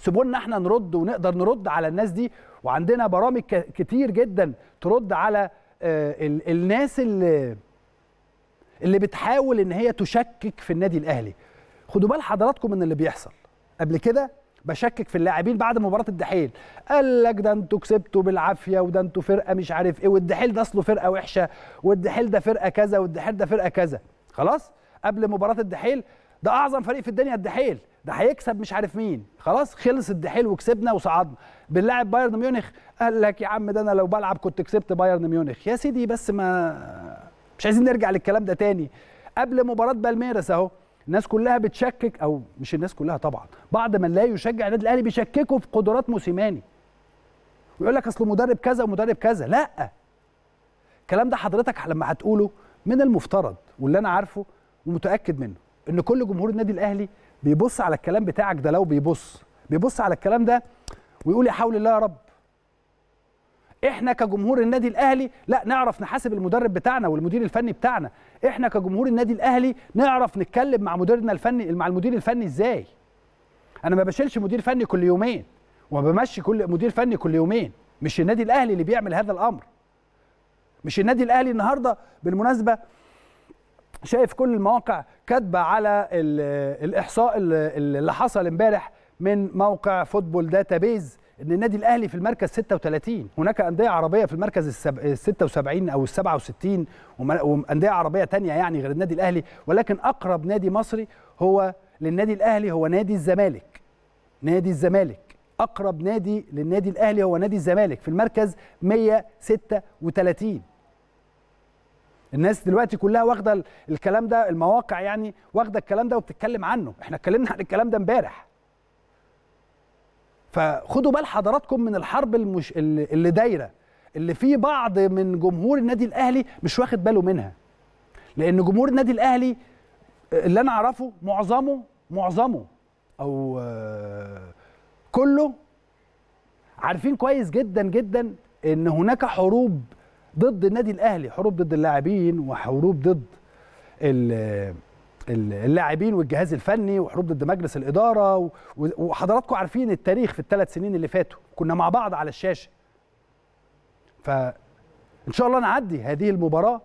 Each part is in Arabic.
سيبونا احنا نرد ونقدر نرد على الناس دي وعندنا برامج كتير جدا ترد على آه، الناس اللي اللي بتحاول ان هي تشكك في النادي الاهلي خدوا بال حضراتكم من اللي بيحصل قبل كده بشكك في اللاعبين بعد مباراه الدحيل قال لك ده انتوا كسبتوا بالعافيه وده انتوا فرقه مش عارف ايه والدحيل ده اصله فرقه وحشه والدحيل ده فرقه كذا والدحيل ده فرقه كذا خلاص قبل مباراه الدحيل ده اعظم فريق في الدنيا الدحيل ده هيكسب مش عارف مين خلاص خلصت دي حلو كسبنا وصعدنا بنلاعب بايرن ميونخ قال لك يا عم ده انا لو بلعب كنت كسبت بايرن ميونخ يا سيدي بس ما مش عايزين نرجع للكلام ده تاني قبل مباراه بالميرس اهو الناس كلها بتشكك او مش الناس كلها طبعا بعض من لا يشجع النادي الاهلي بيشككوا في قدرات موسيماني ويقول لك اصل مدرب كذا ومدرب كذا لا الكلام ده حضرتك لما هتقوله من المفترض واللي انا عارفه ومتاكد منه ان كل جمهور النادي الاهلي بيبص على الكلام بتاعك ده لو بيبص بيبص على الكلام ده ويقول يا حول الله يا رب احنا كجمهور النادي الاهلي لا نعرف نحاسب المدرب بتاعنا والمدير الفني بتاعنا احنا كجمهور النادي الاهلي نعرف نتكلم مع مديرنا الفني مع المدير الفني ازاي انا ما بشيلش مدير فني كل يومين وما بمشي كل مدير فني كل يومين مش النادي الاهلي اللي بيعمل هذا الامر مش النادي الاهلي النهارده بالمناسبه شايف كل المواقع كاتبه على الاحصاء اللي حصل امبارح من موقع فوتبول داتا بيز ان النادي الاهلي في المركز 36 هناك انديه عربيه في المركز ال 76 او ال 67 وانديه عربيه تانية يعني غير النادي الاهلي ولكن اقرب نادي مصري هو للنادي الاهلي هو نادي الزمالك نادي الزمالك اقرب نادي للنادي الاهلي هو نادي الزمالك في المركز 136 الناس دلوقتي كلها واخده الكلام ده المواقع يعني واخده الكلام ده وبتتكلم عنه احنا اتكلمنا عن الكلام ده امبارح فخدوا بال حضراتكم من الحرب المش... اللي دايره اللي في بعض من جمهور النادي الاهلي مش واخد باله منها لان جمهور النادي الاهلي اللي انا اعرفه معظمه معظمه او آه، كله عارفين كويس جدا جدا ان هناك حروب ضد النادي الاهلي حروب ضد اللاعبين وحروب ضد اللاعبين والجهاز الفني وحروب ضد مجلس الاداره وحضراتكم عارفين التاريخ في الثلاث سنين اللي فاتوا كنا مع بعض على الشاشه فان شاء الله نعدي هذه المباراه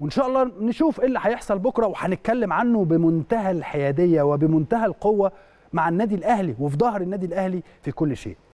وان شاء الله نشوف ايه اللي هيحصل بكره وهنتكلم عنه بمنتهى الحياديه وبمنتهى القوه مع النادي الاهلي وفي ظهر النادي الاهلي في كل شيء